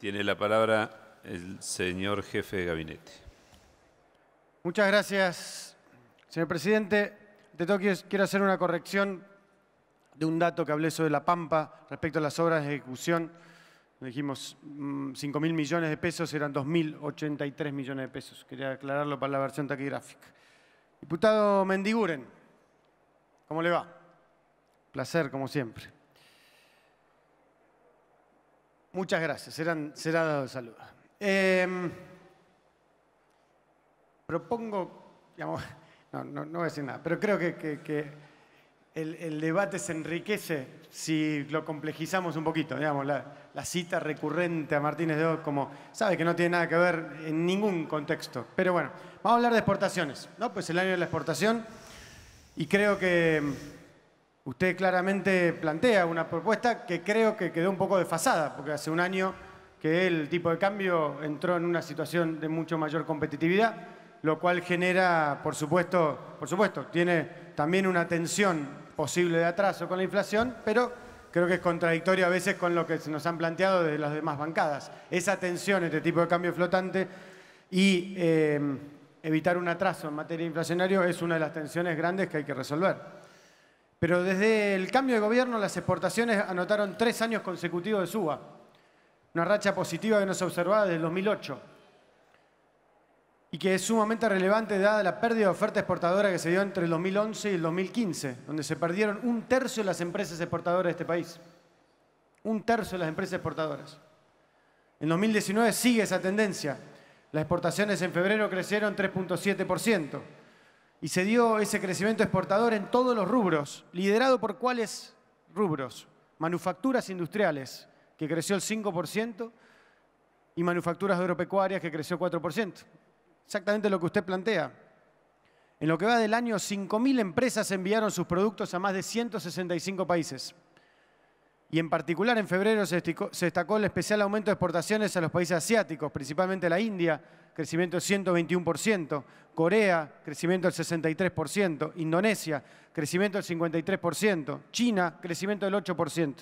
Tiene la palabra el señor jefe de gabinete. Muchas gracias, señor presidente. De quiero hacer una corrección de un dato que hablé sobre La Pampa respecto a las obras de ejecución. Dijimos 5.000 mm, millones de pesos, eran 2.083 millones de pesos. Quería aclararlo para la versión taquigráfica. Diputado Mendiguren, ¿cómo le va? Placer, como siempre. Muchas gracias, será dado salud. Em, propongo, no, voy a decir nada, pero creo que, el, debate se enriquece si lo complejizamos un poquito. Digamos, la, la cita recurrente a Martínez de Oz como, sabe que no tiene nada que ver en ningún contexto. Pero bueno, vamos a hablar de exportaciones, ¿no? Pues el año de la exportación y creo que Usted claramente plantea una propuesta que creo que quedó un poco desfasada, porque hace un año que el tipo de cambio entró en una situación de mucho mayor competitividad, lo cual genera, por supuesto, por supuesto, tiene también una tensión posible de atraso con la inflación, pero creo que es contradictorio a veces con lo que se nos han planteado desde las demás bancadas. Esa tensión este tipo de cambio flotante y eh, evitar un atraso en materia inflacionaria es una de las tensiones grandes que hay que resolver. Pero desde el cambio de gobierno las exportaciones anotaron tres años consecutivos de suba, una racha positiva que no se observaba desde el 2008 y que es sumamente relevante dada la pérdida de oferta exportadora que se dio entre el 2011 y el 2015, donde se perdieron un tercio de las empresas exportadoras de este país. Un tercio de las empresas exportadoras. En 2019 sigue esa tendencia. Las exportaciones en febrero crecieron 3.7%. Y se dio ese crecimiento exportador en todos los rubros, liderado por cuáles rubros? Manufacturas industriales, que creció el 5%, y manufacturas agropecuarias, que creció 4%. Exactamente lo que usted plantea. En lo que va del año, 5.000 empresas enviaron sus productos a más de 165 países y en particular en febrero se destacó, el especial aumento de exportaciones a los países asiáticos, principalmente la India, crecimiento del 121%, Corea, crecimiento del 63%, Indonesia, crecimiento del 53%, China, crecimiento del 8%.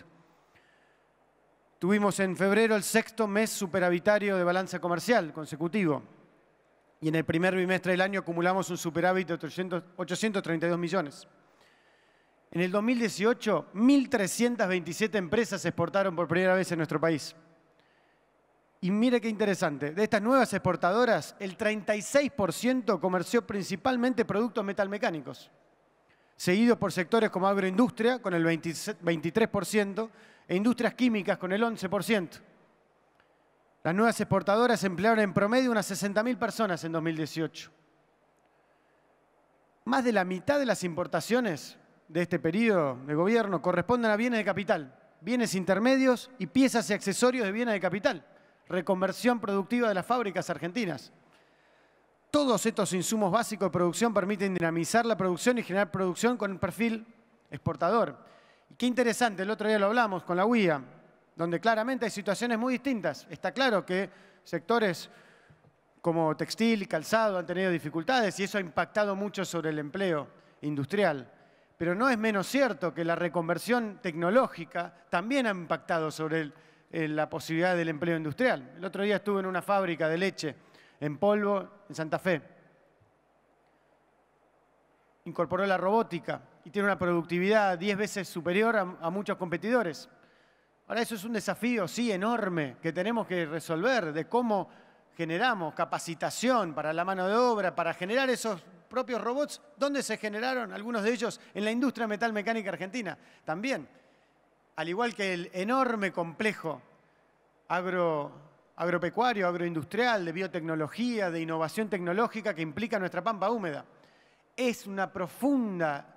Tuvimos en febrero el sexto mes superavitario de balanza comercial consecutivo y en el primer bimestre del año acumulamos un superávit de 832 millones. En el 2018, 1.327 empresas exportaron por primera vez en nuestro país. Y mire qué interesante, de estas nuevas exportadoras, el 36% comerció principalmente productos metalmecánicos, seguidos por sectores como agroindustria, con el 23%, e industrias químicas, con el 11%. Las nuevas exportadoras emplearon en promedio unas 60.000 personas en 2018. Más de la mitad de las importaciones de este periodo de gobierno corresponden a bienes de capital, bienes intermedios y piezas y accesorios de bienes de capital, reconversión productiva de las fábricas argentinas. Todos estos insumos básicos de producción permiten dinamizar la producción y generar producción con un perfil exportador. Y qué interesante, el otro día lo hablamos con la UIA, donde claramente hay situaciones muy distintas. Está claro que sectores como textil y calzado han tenido dificultades y eso ha impactado mucho sobre el empleo industrial pero no es menos cierto que la reconversión tecnológica también ha impactado sobre la posibilidad del empleo industrial. El otro día estuve en una fábrica de leche en polvo en Santa Fe. Incorporó la robótica y tiene una productividad 10 veces superior a, a muchos competidores. Ahora eso es un desafío, sí, enorme, que tenemos que resolver de cómo generamos capacitación para la mano de obra, para generar esos propios robots, donde se generaron? Algunos de ellos en la industria metalmecánica argentina también. Al igual que el enorme complejo agro, agropecuario, agroindustrial, de biotecnología, de innovación tecnológica que implica nuestra pampa húmeda. Es una profunda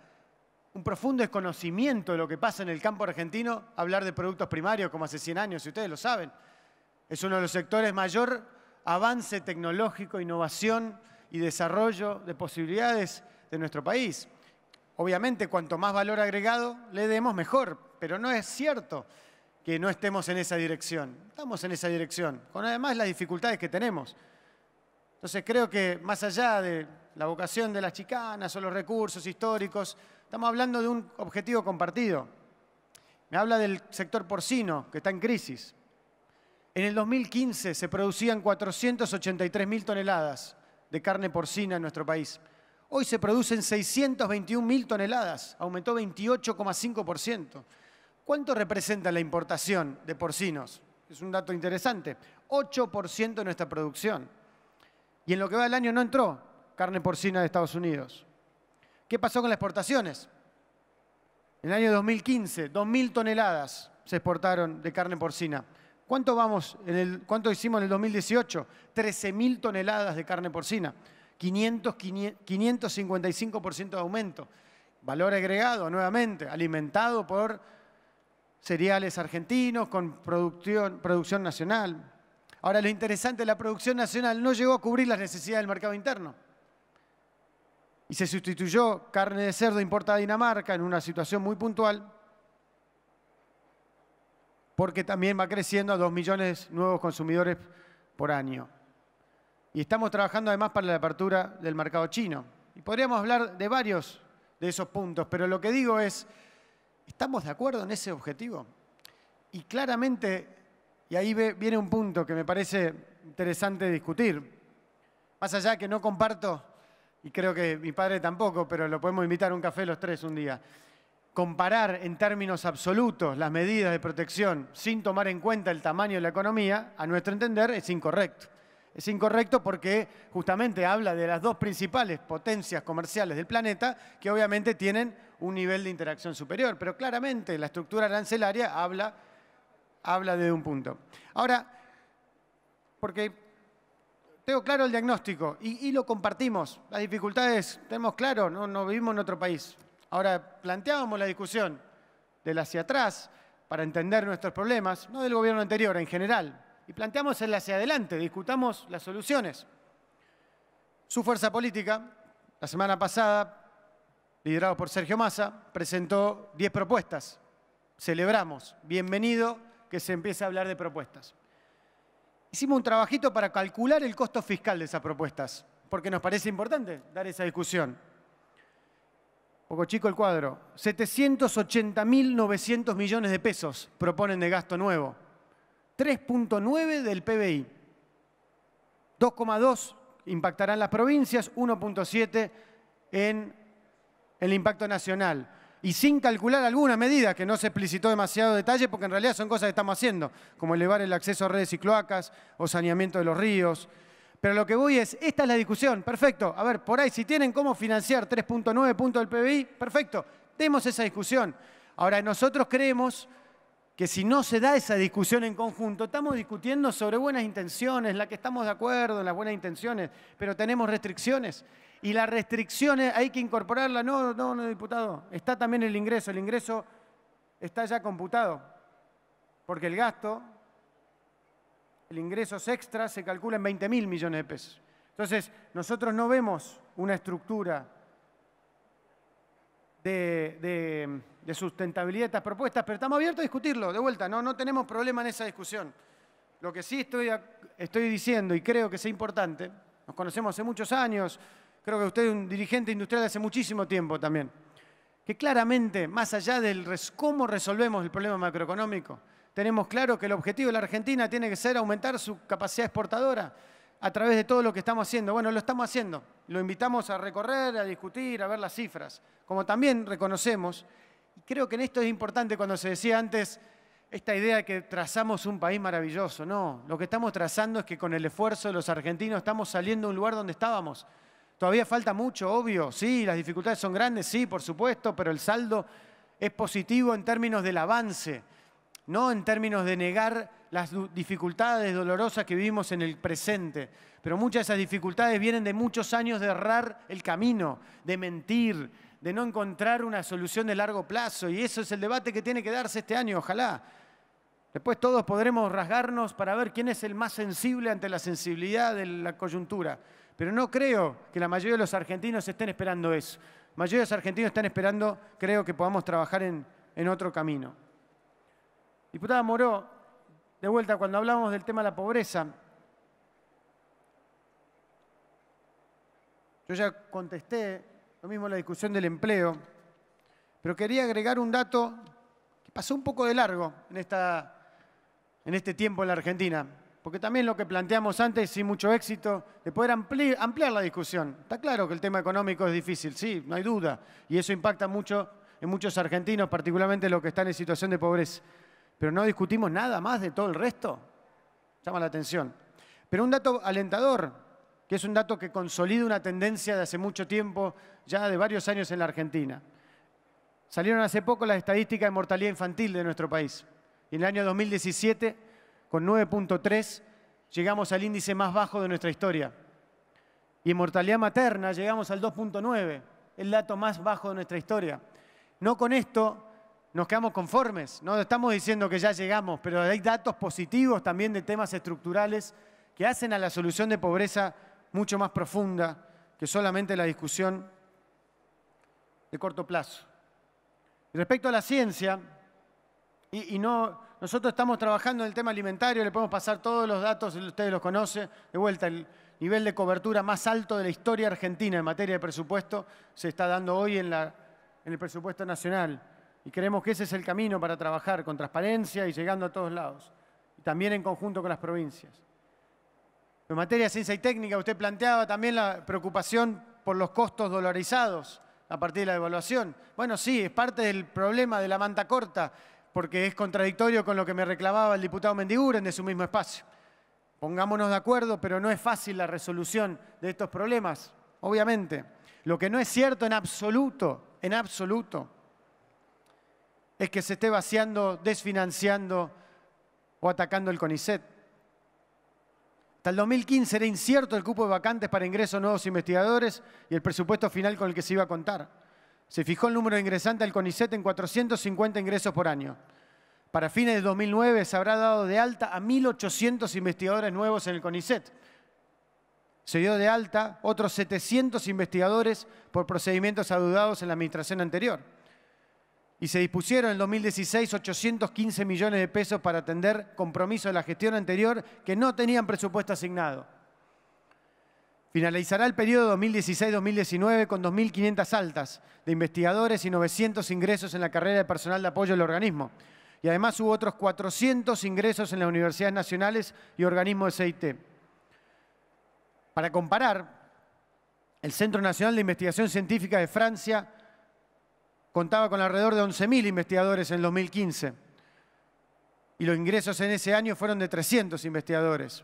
un profundo desconocimiento de lo que pasa en el campo argentino, hablar de productos primarios como hace 100 años, si ustedes lo saben. Es uno de los sectores mayor avance tecnológico, innovación, y desarrollo de posibilidades de nuestro país. Obviamente, cuanto más valor agregado le demos, mejor, pero no es cierto que no estemos en esa dirección. Estamos en esa dirección, con además las dificultades que tenemos. Entonces creo que más allá de la vocación de las chicanas o los recursos históricos, estamos hablando de un objetivo compartido. Me habla del sector porcino, que está en crisis. En el 2015 se producían 483.000 toneladas de carne porcina en nuestro país. Hoy se producen 621 mil toneladas, aumentó 28,5%. ¿Cuánto representa la importación de porcinos? Es un dato interesante. 8% de nuestra producción. Y en lo que va del año no entró carne porcina de Estados Unidos. ¿Qué pasó con las exportaciones? En el año 2015, 2.000 toneladas se exportaron de carne porcina. ¿Cuánto, vamos ¿Cuánto hicimos en el 2018? 13.000 toneladas de carne porcina, 500, 555% de aumento. Valor agregado, nuevamente, alimentado por cereales argentinos, con producción, producción nacional. Ahora, lo interesante, la producción nacional no llegó a cubrir las necesidades del mercado interno. Y se sustituyó carne de cerdo importada de Dinamarca en una situación muy puntual porque también va creciendo a 2 millones nuevos consumidores por año. Y estamos trabajando además para la apertura del mercado chino. Y podríamos hablar de varios de esos puntos, pero lo que digo es, ¿estamos de acuerdo en ese objetivo? Y claramente, y ahí viene un punto que me parece interesante discutir, más allá que no comparto, y creo que mi padre tampoco, pero lo podemos invitar a un café los tres un día comparar en términos absolutos las medidas de protección sin tomar en cuenta el tamaño de la economía, a nuestro entender, es incorrecto. Es incorrecto porque justamente habla de las dos principales potencias comerciales del planeta que obviamente tienen un nivel de interacción superior, pero claramente la estructura arancelaria habla, habla de un punto. Ahora, porque tengo claro el diagnóstico y, y lo compartimos, las dificultades tenemos claro, no, no vivimos en otro país, Ahora, planteábamos la discusión del hacia atrás para entender nuestros problemas, no del gobierno anterior en general, y planteamos el hacia adelante, discutamos las soluciones. Su fuerza política, la semana pasada, liderado por Sergio Massa, presentó 10 propuestas. Celebramos, bienvenido que se empiece a hablar de propuestas. Hicimos un trabajito para calcular el costo fiscal de esas propuestas, porque nos parece importante dar esa discusión poco chico el cuadro, 780.900 millones de pesos proponen de gasto nuevo. 3.9 del PBI. 2,2 impactarán las provincias, 1.7 en el impacto nacional. Y sin calcular alguna medida que no se explicitó demasiado detalle, porque en realidad son cosas que estamos haciendo, como elevar el acceso a redes y cloacas o saneamiento de los ríos, pero lo que voy es, esta es la discusión, perfecto. A ver, por ahí, si tienen cómo financiar 3.9 puntos del PBI, perfecto, demos esa discusión. Ahora, nosotros creemos que si no se da esa discusión en conjunto, estamos discutiendo sobre buenas intenciones, la que estamos de acuerdo en las buenas intenciones, pero tenemos restricciones. Y las restricciones eh, hay que incorporarlas. No, no, no, diputado, está también el ingreso. El ingreso está ya computado, porque el gasto el ingresos extra se calcula en 20 mil millones de pesos. Entonces, nosotros no vemos una estructura de, sustentabilidad de estas propuestas, pero estamos abiertos a discutirlo, de vuelta, no, no tenemos problema en esa discusión. Lo que sí estoy, diciendo y creo que es importante, nos conocemos hace muchos años, creo que usted es un dirigente industrial de hace muchísimo tiempo también, que claramente, más allá del cómo resolvemos el problema macroeconómico, tenemos claro que el objetivo de la Argentina tiene que ser aumentar su capacidad exportadora a través de todo lo que estamos haciendo. Bueno, lo estamos haciendo. Lo invitamos a recorrer, a discutir, a ver las cifras. Como también reconocemos, creo que en esto es importante cuando se decía antes esta idea de que trazamos un país maravilloso. No, lo que estamos trazando es que con el esfuerzo de los argentinos estamos saliendo de un lugar donde estábamos. Todavía falta mucho, obvio, sí, las dificultades son grandes, sí, por supuesto, pero el saldo es positivo en términos del avance no en términos de negar las dificultades dolorosas que vivimos en el presente, pero muchas de esas dificultades vienen de muchos años de errar el camino, de mentir, de no encontrar una solución de largo plazo, y eso es el debate que tiene que darse este año, ojalá. Después todos podremos rasgarnos para ver quién es el más sensible ante la sensibilidad de la coyuntura, pero no creo que la mayoría de los argentinos estén esperando eso. La mayoría de los argentinos están esperando, creo, que podamos trabajar en, en otro camino. Diputada Moró, de vuelta, cuando hablábamos del tema de la pobreza, yo ya contesté lo mismo en la discusión del empleo, pero quería agregar un dato que pasó un poco de largo en, en este tiempo en la Argentina, porque también lo que planteamos antes, sin mucho éxito, de poder ampliar la discusión. Está claro que el tema económico es difícil, sí, no hay duda, y eso impacta mucho en muchos argentinos, particularmente los que están en situación de pobreza pero no discutimos nada más de todo el resto. Llama la atención. Pero un dato alentador, que es un dato que consolida una tendencia de hace mucho tiempo, ya de varios años en la Argentina. Salieron hace poco las estadísticas de mortalidad infantil de nuestro país. Y en el año 2017, con 9.3, llegamos al índice más bajo de nuestra historia. Y mortalidad materna llegamos al 2.9, el dato más bajo de nuestra historia. No con esto nos quedamos conformes. No estamos diciendo que ya llegamos, pero hay datos positivos también de temas estructurales que hacen a la solución de pobreza mucho más profunda que solamente la discusión de corto plazo. respecto a la ciencia, y, no, nosotros estamos trabajando en el tema alimentario, le podemos pasar todos los datos, ustedes los conocen, de vuelta, el nivel de cobertura más alto de la historia argentina en materia de presupuesto se está dando hoy en el presupuesto nacional. Y creemos que ese es el camino para trabajar con transparencia y llegando a todos lados, y también en conjunto con las provincias. En materia de ciencia y técnica, usted planteaba también la preocupación por los costos dolarizados a partir de la devaluación. Bueno, sí, es parte del problema de la manta corta, porque es contradictorio con lo que me reclamaba el diputado Mendiguren de su mismo espacio. Pongámonos de acuerdo, pero no es fácil la resolución de estos problemas, obviamente. Lo que no es cierto en absoluto, en absoluto, es que se esté vaciando, desfinanciando o atacando el CONICET. Hasta el 2015 era incierto el cupo de vacantes para ingresos nuevos investigadores y el presupuesto final con el que se iba a contar. Se fijó el número de ingresantes al CONICET en 450 ingresos por año. Para fines de 2009 se habrá dado de alta a 1.800 investigadores nuevos en el CONICET. Se dio de alta otros 700 investigadores por procedimientos adudados en la administración anterior y se dispusieron en 2016 815 millones de pesos para atender compromisos de la gestión anterior que no tenían presupuesto asignado. Finalizará el periodo 2016-2019 con 2.500 altas de investigadores y 900 ingresos en la carrera de personal de apoyo del organismo. Y además hubo otros 400 ingresos en las universidades nacionales y organismos de CIT. Para comparar, el Centro Nacional de Investigación Científica de Francia contaba con alrededor de 11.000 investigadores en 2015 y los ingresos en ese año fueron de 300 investigadores.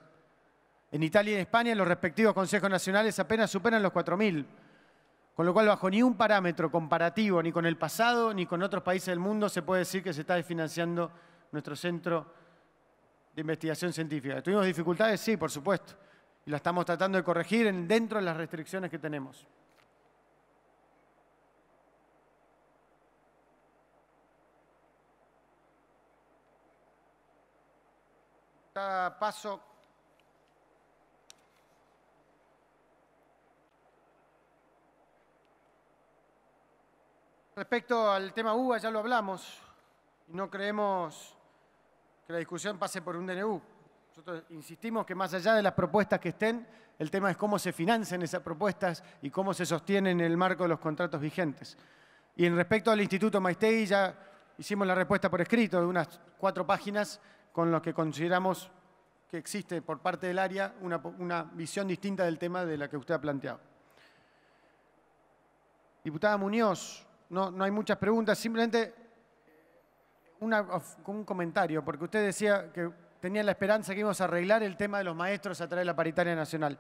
En Italia y en España los respectivos consejos nacionales apenas superan los 4.000, con lo cual bajo ni un parámetro comparativo, ni con el pasado, ni con otros países del mundo, se puede decir que se está desfinanciando nuestro centro de investigación científica. ¿Tuvimos dificultades? Sí, por supuesto. Y las estamos tratando de corregir dentro de las restricciones que tenemos. paso. Respecto al tema UBA, ya lo hablamos, y no creemos que la discusión pase por un DNU. Nosotros insistimos que más allá de las propuestas que estén, el tema es cómo se financian esas propuestas y cómo se sostienen en el marco de los contratos vigentes. Y en respecto al Instituto Maistegui, ya hicimos la respuesta por escrito de unas cuatro páginas con los que consideramos que existe por parte del área una, visión distinta del tema de la que usted ha planteado. Diputada Muñoz, no, no hay muchas preguntas, simplemente eh, una, un comentario, porque usted decía que tenía la esperanza que íbamos a arreglar el tema de los maestros a través de la paritaria nacional.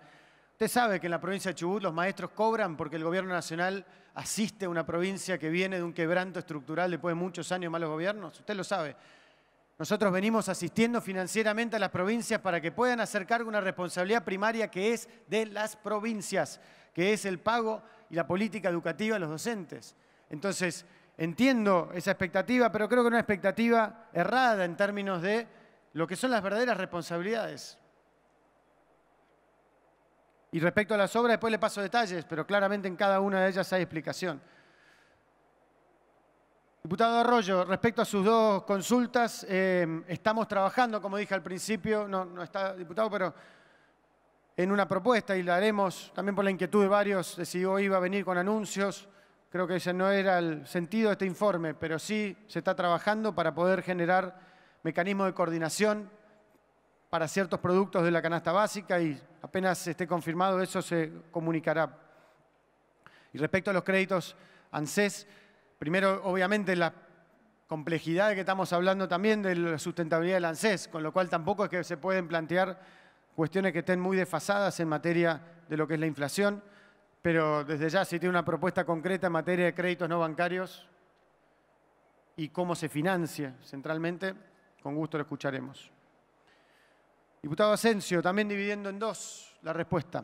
Usted sabe que en la provincia de Chubut los maestros cobran porque el gobierno nacional asiste a una provincia que viene de un quebranto estructural después de muchos años de malos gobiernos. Usted lo sabe. Nosotros venimos asistiendo financieramente a las provincias para que puedan hacer cargo una responsabilidad primaria que es de las provincias, que es el pago y la política educativa de los docentes. Entonces, entiendo esa expectativa, pero creo que una expectativa errada en términos de lo que son las verdaderas responsabilidades. Y respecto a las obras, después le paso detalles, pero claramente en cada una de ellas hay explicación. Diputado Arroyo, respecto a sus dos consultas, em, estamos trabajando, como dije al principio, no, no está diputado, pero en una propuesta y la haremos también por la inquietud de varios de si hoy iba a venir con anuncios. Creo que ese no era el sentido de este informe, pero sí se está trabajando para poder generar mecanismos de coordinación para ciertos productos de la canasta básica y apenas esté confirmado eso se comunicará. Y respecto a los créditos ANSES, Primero, obviamente, la complejidad de que estamos hablando también de la sustentabilidad del ANSES, con lo cual tampoco es que se pueden plantear cuestiones que estén muy desfasadas en materia de lo que es la inflación, pero desde ya si tiene una propuesta concreta en materia de créditos no bancarios y cómo se financia centralmente, con gusto lo escucharemos. Diputado Asensio, también dividiendo en dos la respuesta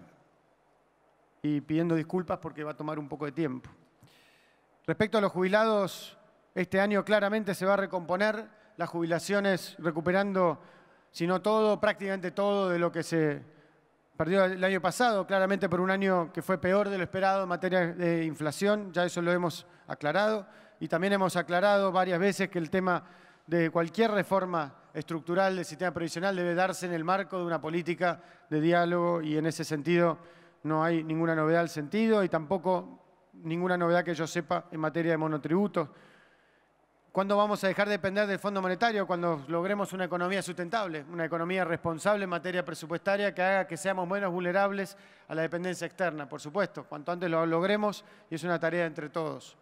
y pidiendo disculpas porque va a tomar un poco de tiempo. Respecto a los jubilados, este año claramente se va a recomponer las jubilaciones recuperando, si no todo, prácticamente todo de lo que se perdió el año pasado, claramente por un año que fue peor de lo esperado en materia de inflación, ya eso lo hemos aclarado, y también hemos aclarado varias veces que el tema de cualquier reforma estructural del sistema previsional debe darse en el marco de una política de diálogo y en ese sentido no hay ninguna novedad al sentido y tampoco ninguna novedad que yo sepa en materia de monotributos. ¿Cuándo vamos a dejar de depender del Fondo Monetario? Cuando logremos una economía sustentable, una economía responsable en materia presupuestaria que haga que seamos menos vulnerables a la dependencia externa, por supuesto. Cuanto antes lo logremos, y es una tarea entre todos.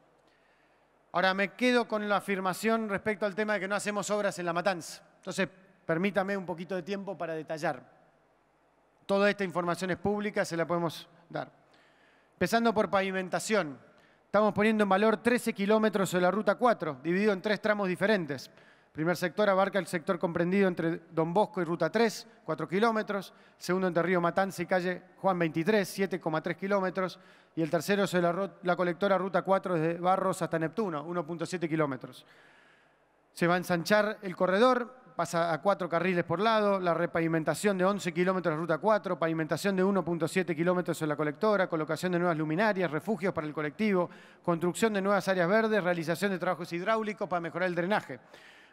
Ahora, me quedo con la afirmación respecto al tema de que no hacemos obras en la matanza. Entonces, permítame un poquito de tiempo para detallar. Toda esta información es pública, se la podemos dar. Empezando por pavimentación, estamos poniendo en valor 13 kilómetros de la Ruta 4, dividido en tres tramos diferentes. El primer sector abarca el sector comprendido entre Don Bosco y Ruta 3, 4 kilómetros. El segundo entre Río Matanza y calle Juan 23, 7,3 kilómetros. Y el tercero es la, la colectora Ruta 4 desde Barros hasta Neptuno, 1,7 kilómetros. Se va a ensanchar el corredor pasa a cuatro carriles por lado, la repavimentación de 11 kilómetros de ruta 4, pavimentación de 1.7 kilómetros en la colectora, colocación de nuevas luminarias, refugios para el colectivo, construcción de nuevas áreas verdes, realización de trabajos hidráulicos para mejorar el drenaje.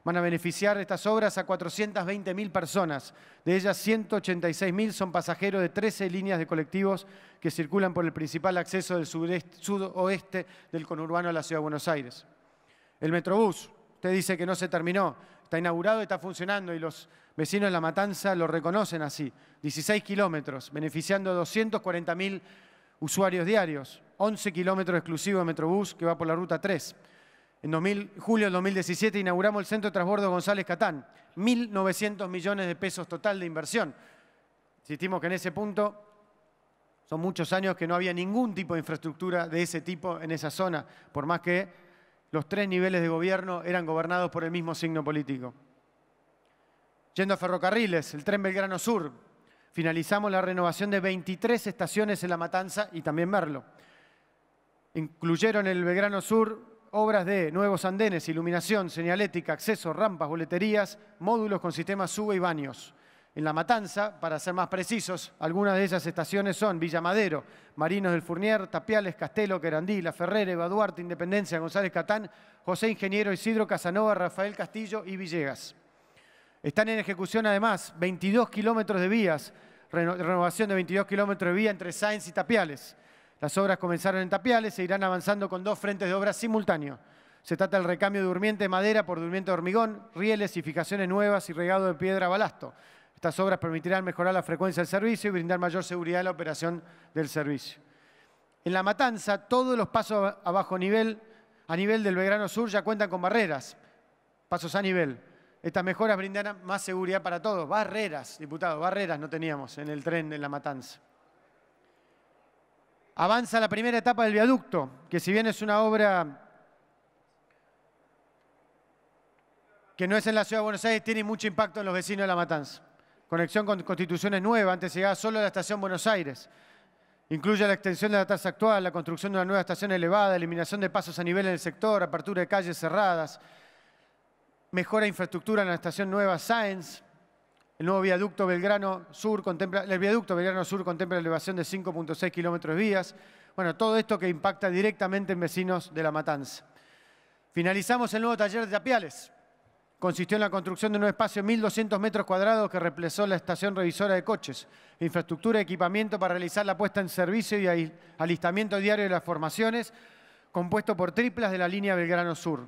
Van a beneficiar estas obras a 420.000 personas. De ellas, 186.000 son pasajeros de 13 líneas de colectivos que circulan por el principal acceso del sudoeste del conurbano a la Ciudad de Buenos Aires. El Metrobús, usted dice que no se terminó está inaugurado y está funcionando y los vecinos de La Matanza lo reconocen así. 16 kilómetros, beneficiando a 240.000 usuarios diarios, 11 kilómetros exclusivos de Metrobús que va por la ruta 3. En julio del 2017 inauguramos el Centro de Transbordo González Catán, 1.900 millones de pesos total de inversión. Insistimos que en ese punto son muchos años que no había ningún tipo de infraestructura de ese tipo en esa zona, por más que los tres niveles de gobierno eran gobernados por el mismo signo político. Yendo a ferrocarriles, el tren Belgrano Sur, finalizamos la renovación de 23 estaciones en La Matanza y también Merlo. Incluyeron en el Belgrano Sur obras de nuevos andenes, iluminación, señalética, acceso, rampas, boleterías, módulos con sistemas sube y baños en La Matanza, para ser más precisos. Algunas de esas estaciones son Villa Madero, Marinos del Furnier, Tapiales, Castelo, Querandí, La Ferrera, Eva Duarte, Independencia, González Catán, José Ingeniero, Isidro Casanova, Rafael Castillo y Villegas. Están en ejecución además 22 kilómetros de vías, renovación de 22 kilómetros de vía entre Sáenz y Tapiales. Las obras comenzaron en Tapiales, e irán avanzando con dos frentes de obras simultáneos. Se trata del recambio de durmiente de madera por durmiente de hormigón, rieles y fijaciones nuevas y regado de piedra balasto. Estas obras permitirán mejorar la frecuencia del servicio y brindar mayor seguridad a la operación del servicio. En La Matanza, todos los pasos a bajo nivel, a nivel del Belgrano Sur, ya cuentan con barreras, pasos a nivel. Estas mejoras brindarán más seguridad para todos. Barreras, diputado, barreras no teníamos en el tren en La Matanza. Avanza la primera etapa del viaducto, que si bien es una obra que no es en la Ciudad de Buenos Aires, tiene mucho impacto en los vecinos de La Matanza. Conexión con constituciones nuevas, nueva, antes llegada solo a la estación Buenos Aires. Incluye la extensión de la tasa actual, la construcción de una nueva estación elevada, eliminación de pasos a nivel en el sector, apertura de calles cerradas, mejora de infraestructura en la estación nueva Sáenz, el nuevo viaducto Belgrano Sur contempla, el viaducto Belgrano Sur contempla elevación de 5.6 kilómetros de vías. Bueno, todo esto que impacta directamente en vecinos de La Matanza. Finalizamos el nuevo taller de Tapiales consistió en la construcción de un espacio de 1.200 metros cuadrados que reemplazó la estación revisora de coches, infraestructura y equipamiento para realizar la puesta en servicio y alistamiento diario de las formaciones, compuesto por triplas de la línea Belgrano Sur.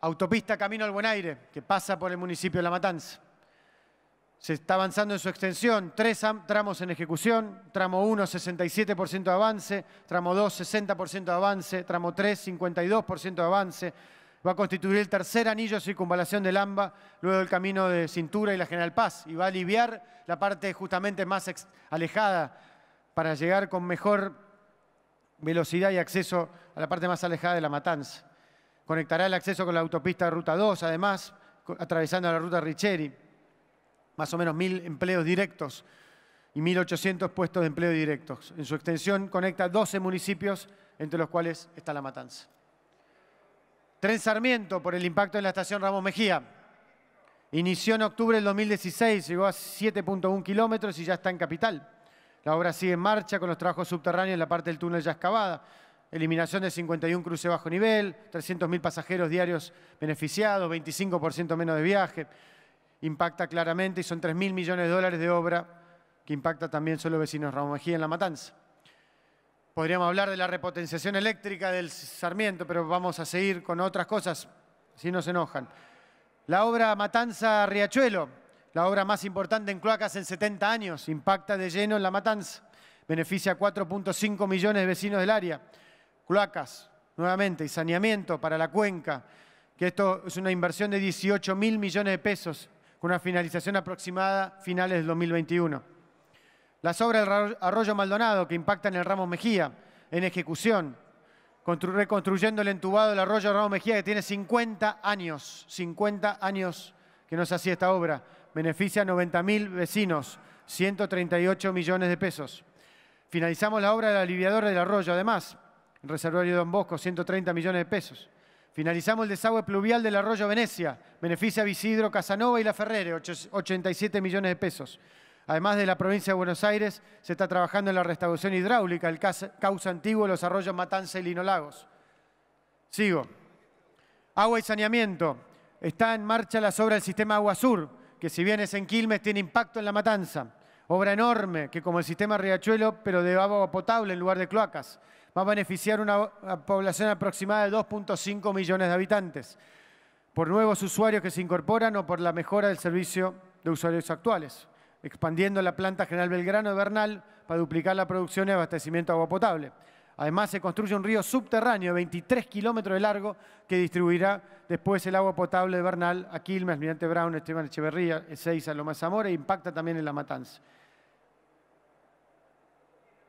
Autopista Camino al Buen Aire, que pasa por el municipio de La Matanza. Se está avanzando en su extensión, tres tramos en ejecución, tramo 1, 67% de avance, tramo 2, 60% de avance, tramo 3, 52% de avance, Va a constituir el tercer anillo de circunvalación del AMBA, luego del camino de Cintura y la General Paz, y va a aliviar la parte justamente más alejada para llegar con mejor velocidad y acceso a la parte más alejada de la Matanza. Conectará el acceso con la autopista Ruta 2, además, atravesando la Ruta Richeri, más o menos mil empleos directos y 1.800 puestos de empleo directos. En su extensión conecta 12 municipios, entre los cuales está La Matanza. Tren Sarmiento por el impacto en la estación Ramos Mejía. Inició en octubre del 2016, llegó a 7.1 kilómetros y ya está en capital. La obra sigue en marcha con los trabajos subterráneos en la parte del túnel ya excavada. Eliminación de 51 cruces bajo nivel, 300.000 pasajeros diarios beneficiados, 25% menos de viaje. Impacta claramente y son 3.000 millones de dólares de obra que impacta también solo vecinos Ramos Mejía en La Matanza. Podríamos hablar de la repotenciación eléctrica del Sarmiento, pero vamos a seguir con otras cosas, si no se enojan. La obra Matanza Riachuelo, la obra más importante en cloacas en 70 años, impacta de lleno en la matanza. Beneficia a 4.5 millones de vecinos del área. Cloacas, nuevamente, y saneamiento para la cuenca, que esto es una inversión de 18 mil millones de pesos, con una finalización aproximada finales del 2021. La obra del arroyo Maldonado que impacta en el Ramos Mejía, en ejecución, reconstruyendo el entubado del arroyo Ramos Mejía que tiene 50 años, 50 años que no se hacía esta obra. Beneficia a 90.000 vecinos, 138 millones de pesos. Finalizamos la obra del aliviador del arroyo, además, el reservorio de Don Bosco, 130 millones de pesos. Finalizamos el desagüe pluvial del arroyo Venecia, beneficia a Visidro Casanova y La Ferrere, 87 millones de pesos. Además de la provincia de Buenos Aires, se está trabajando en la restauración hidráulica, el causa antiguo de los arroyos Matanza y Linolagos. Sigo. Agua y saneamiento. Está en marcha la obra del sistema Agua Sur, que si bien es en Quilmes, tiene impacto en la matanza. Obra enorme, que como el sistema Riachuelo, pero de agua potable en lugar de cloacas, va a beneficiar una población aproximada de 2.5 millones de habitantes, por nuevos usuarios que se incorporan o por la mejora del servicio de usuarios actuales expandiendo la planta General Belgrano de Bernal para duplicar la producción y abastecimiento de agua potable. Además, se construye un río subterráneo de 23 kilómetros de largo que distribuirá después el agua potable de Bernal a Quilmes, Mirante Brown, Esteban Echeverría, Ezeiza, Lomas Zamora e impacta también en La Matanza.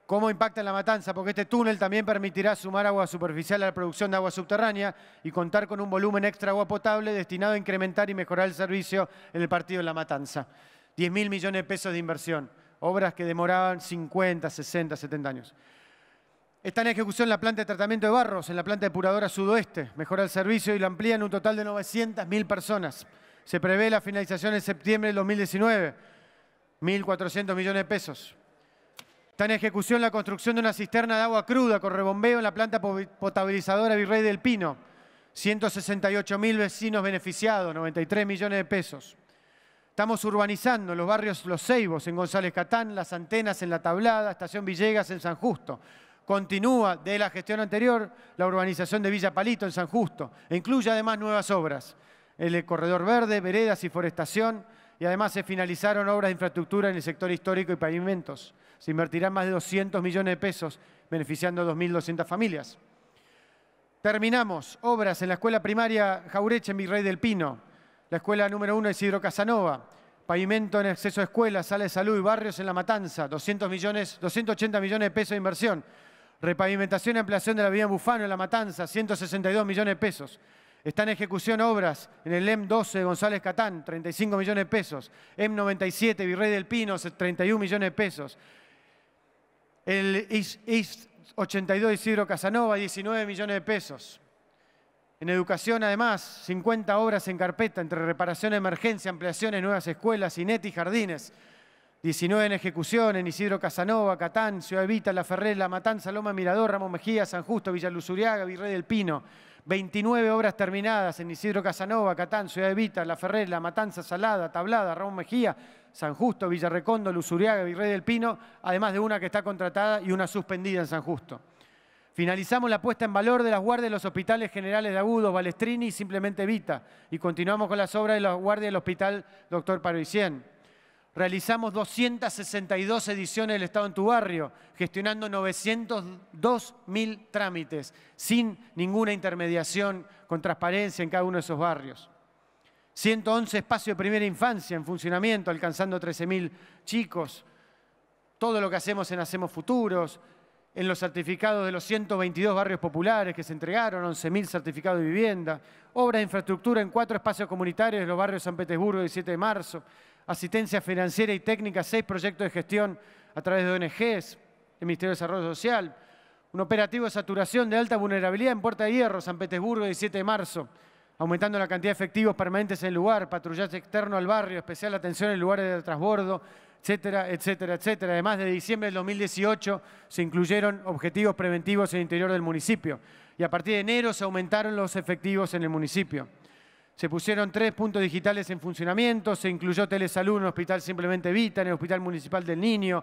¿Cómo impacta en La Matanza? Porque este túnel también permitirá sumar agua superficial a la producción de agua subterránea y contar con un volumen extra de agua potable destinado a incrementar y mejorar el servicio en el partido de La Matanza. 10.000 mil millones de pesos de inversión, obras que demoraban 50, 60, 70 años. Está en ejecución la planta de tratamiento de barros en la planta depuradora sudoeste. Mejora el servicio y lo amplía en un total de 900.000 personas. Se prevé la finalización en septiembre del 2019. 1.400 millones de pesos. Está en ejecución la construcción de una cisterna de agua cruda con rebombeo en la planta potabilizadora Virrey del Pino. 168.000 vecinos beneficiados, 93 millones de pesos. Estamos urbanizando los barrios Los Ceibos, en González Catán, Las Antenas, en La Tablada, Estación Villegas, en San Justo. Continúa de la gestión anterior la urbanización de Villa Palito, en San Justo. E incluye además nuevas obras, el Corredor Verde, veredas y forestación, y además se finalizaron obras de infraestructura en el sector histórico y pavimentos. Se invertirán más de 200 millones de pesos, beneficiando a 2.200 familias. Terminamos obras en la escuela primaria Jaureche en Virrey del Pino, la escuela número uno Isidro Casanova. Pavimento en exceso de escuelas, sala de salud y barrios en La Matanza. 200 millones, 280 millones de pesos de inversión. Repavimentación y ampliación de la vía Bufano en La Matanza. 162 millones de pesos. Está en ejecución obras en el M12 de González Catán, 35 millones de pesos. M97 Virrey del Pino, 31 millones de pesos. El IS 82 Isidro Casanova, 19 millones de pesos. En educación, además, 50 obras en carpeta entre reparación, emergencia, ampliaciones, nuevas escuelas, cinetis y jardines. 19 en ejecución en Isidro Casanova, Catán, Ciudad Evita, La Ferrela, Matanza, Loma Mirador, Ramón Mejía, San Justo, Villa Luzuriaga, Virrey del Pino. 29 obras terminadas en Isidro Casanova, Catán, Ciudad Evita, La Ferrera, Matanza, Salada, Tablada, Ramón Mejía, San Justo, Villarrecondo, Luzuriaga, Virrey del Pino, además de una que está contratada y una suspendida en San Justo. Finalizamos la puesta en valor de las guardias de los hospitales generales de Agudo, Balestrini y Simplemente Vita. Y continuamos con las obras de las guardias del hospital Doctor Paroicién. Realizamos 262 ediciones del Estado en tu barrio, gestionando 902.000 trámites, sin ninguna intermediación, con transparencia en cada uno de esos barrios. 111 espacios de primera infancia en funcionamiento, alcanzando 13.000 chicos. Todo lo que hacemos en Hacemos Futuros, en los certificados de los 122 barrios populares que se entregaron, 11.000 certificados de vivienda, obras de infraestructura en cuatro espacios comunitarios de los barrios San Petersburgo y 7 de marzo, asistencia financiera y técnica, seis proyectos de gestión a través de ONGs, el Ministerio de Desarrollo Social, un operativo de saturación de alta vulnerabilidad en Puerta de Hierro, San Petersburgo, 7 de marzo, aumentando la cantidad de efectivos permanentes en el lugar, patrullaje externo al barrio, especial atención en lugares de transbordo, etcétera, etcétera, etcétera. Además, de diciembre del 2018 se incluyeron objetivos preventivos en el interior del municipio y a partir de enero se aumentaron los efectivos en el municipio. Se pusieron tres puntos digitales en funcionamiento, se incluyó telesalud en el Hospital Simplemente Vita, en el Hospital Municipal del Niño.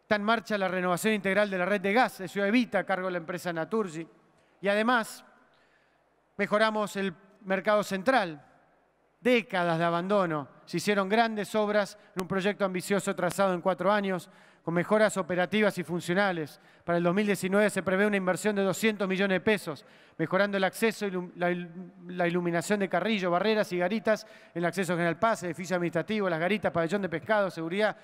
Está en marcha la renovación integral de la red de gas de Ciudad Vita a cargo de la empresa Naturgy. Y además, mejoramos el mercado central, décadas de abandono. Se hicieron grandes obras en un proyecto ambicioso trazado en cuatro años, con mejoras operativas y funcionales. Para el 2019 se prevé una inversión de 200 millones de pesos, mejorando el acceso, la iluminación de Carrillo, barreras y garitas, el acceso General Paz, edificio administrativo, las garitas, pabellón de pescado, seguridad,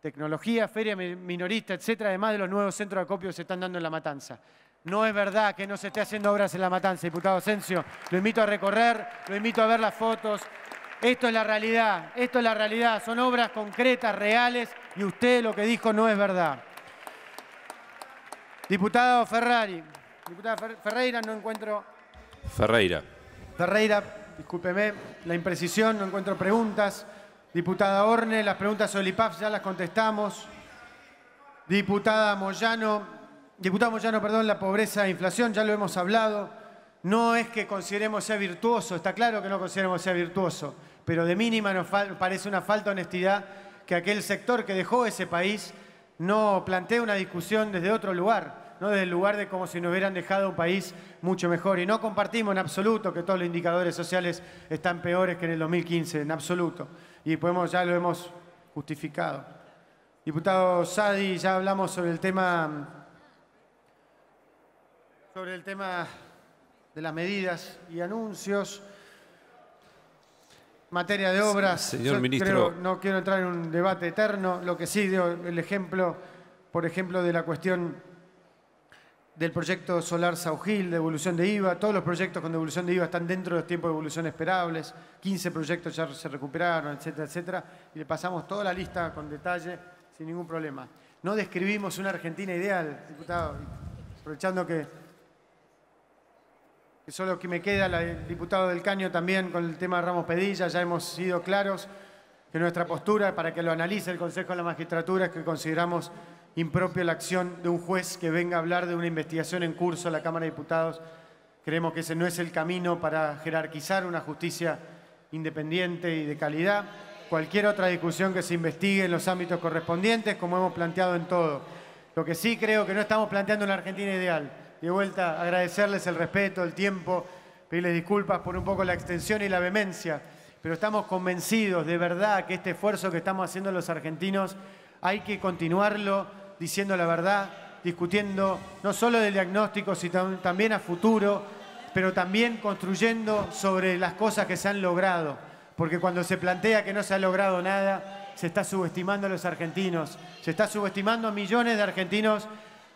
tecnología, feria minorista, etcétera, además de los nuevos centros de acopio que se están dando en La Matanza. No es verdad que no se esté haciendo obras en La Matanza, diputado Asensio. Lo invito a recorrer, lo invito a ver las fotos. Esto es la realidad, esto es la realidad. Son obras concretas, reales, y usted lo que dijo no es verdad. Diputado Ferrari, diputada Ferreira, no encuentro... Ferreira. Ferreira, discúlpeme la imprecisión, no encuentro preguntas. Diputada Orne, las preguntas sobre ya las contestamos. Diputada Moyano, Diputado Moyano, perdón, la pobreza e inflación, ya lo hemos hablado. No es que consideremos sea virtuoso, está claro que no consideremos sea virtuoso, pero de mínima nos parece una falta de honestidad que aquel sector que dejó ese país no plantea una discusión desde otro lugar, no desde el lugar de como si nos hubieran dejado un país mucho mejor. Y no compartimos en absoluto que todos los indicadores sociales están peores que en el 2015, en absoluto. Y podemos, ya lo hemos justificado. Diputado Sadi, ya hablamos sobre el tema sobre el tema de las medidas y anuncios. Materia de obras, Señor ministro. no quiero entrar en un debate eterno, lo que sí dio el ejemplo, por ejemplo, de la cuestión del proyecto solar de devolución de IVA, todos los proyectos con devolución de IVA están dentro de los tiempos de evolución esperables, 15 proyectos ya se recuperaron, etcétera, etcétera, y le pasamos toda la lista con detalle, sin ningún problema. No describimos una Argentina ideal, diputado, aprovechando que Solo que me queda el diputado del Caño también con el tema de Ramos Pedilla, ya hemos sido claros que nuestra postura para que lo analice el Consejo de la Magistratura es que consideramos impropio la acción de un juez que venga a hablar de una investigación en curso a la Cámara de Diputados. Creemos que ese no es el camino para jerarquizar una justicia independiente y de calidad. Cualquier otra discusión que se investigue en los ámbitos correspondientes, como hemos planteado en todo. Lo que sí creo que no estamos planteando en la Argentina ideal de vuelta agradecerles el respeto, el tiempo, pedirles disculpas por un poco la extensión y la vehemencia, pero estamos convencidos de verdad que este esfuerzo que estamos haciendo los argentinos hay que continuarlo diciendo la verdad, discutiendo no solo del diagnóstico, sino también a futuro, pero también construyendo sobre las cosas que se han logrado, porque cuando se plantea que no se ha logrado nada, se está subestimando a los argentinos, se está subestimando a millones de argentinos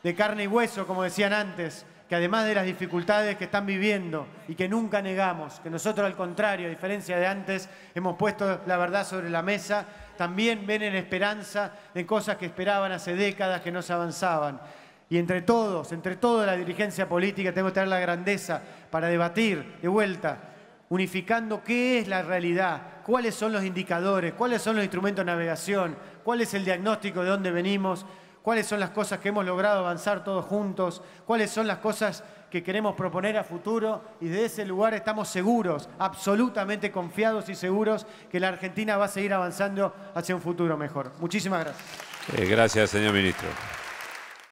de carne y hueso, como decían antes, que además de las dificultades que están viviendo y que nunca negamos, que nosotros al contrario, a diferencia de antes, hemos puesto la verdad sobre la mesa, también ven en esperanza de cosas que esperaban hace décadas que no se avanzaban. Y entre todos, entre toda la dirigencia política, tenemos que tener la grandeza para debatir de vuelta, unificando qué es la realidad, cuáles son los indicadores, cuáles son los instrumentos de navegación, cuál es el diagnóstico de dónde venimos cuáles son las cosas que hemos logrado avanzar todos juntos, cuáles son las cosas que queremos proponer a futuro y de ese lugar estamos seguros, absolutamente confiados y seguros que la Argentina va a seguir avanzando hacia un futuro mejor. Muchísimas gracias. Eh, gracias, señor ministro.